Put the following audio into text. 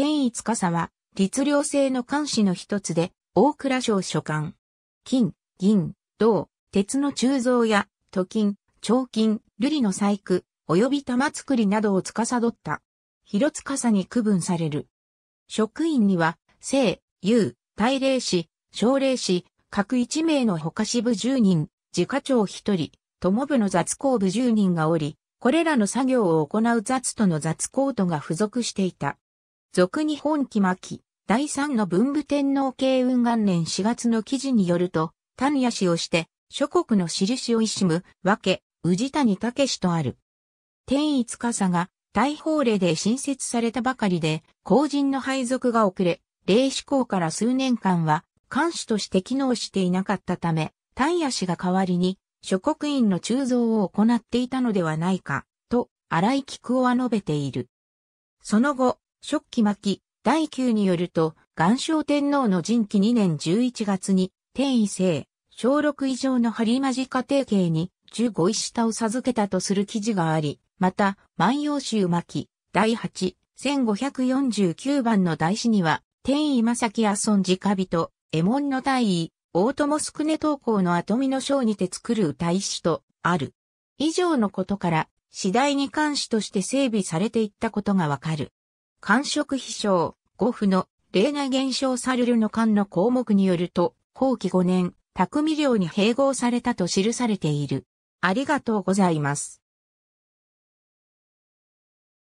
天一笠は、律令制の監視の一つで、大蔵省所管。金、銀、銅、鉄の鋳造や、土金、彫金、瑠璃の細工、及び玉作りなどを司った。広司に区分される。職員には、姓、優、大霊士、奨励士、各1名の他支部10人、自家長1人、友部の雑工部10人がおり、これらの作業を行う雑との雑工とが付属していた。俗日本期末期、第三の文武天皇慶雲元年4月の記事によると、谷谷氏をして、諸国の印をいしむ、わけ、宇治谷武氏とある。天一笠が、大法令で新設されたばかりで、後人の配属が遅れ、霊志向から数年間は、監視として機能していなかったため、谷谷氏が代わりに、諸国院の鋳造を行っていたのではないか、と、荒井菊夫は述べている。その後、食器巻第9によると、岩礁天皇の人期2年11月に、天位制、小6以上の針間家庭系に、15位下を授けたとする記事があり、また、万葉集巻、第8、1549番の題詩には、天位正木阿孫直人、右門の大尉、大友宿根投稿の後見の章にて作る歌詞と、ある。以上のことから、次第に監視として整備されていったことがわかる。寒色飛翔、五符の、例内現象サルルの間の項目によると、後期5年、匠寮に併合されたと記されている。ありがとうございます。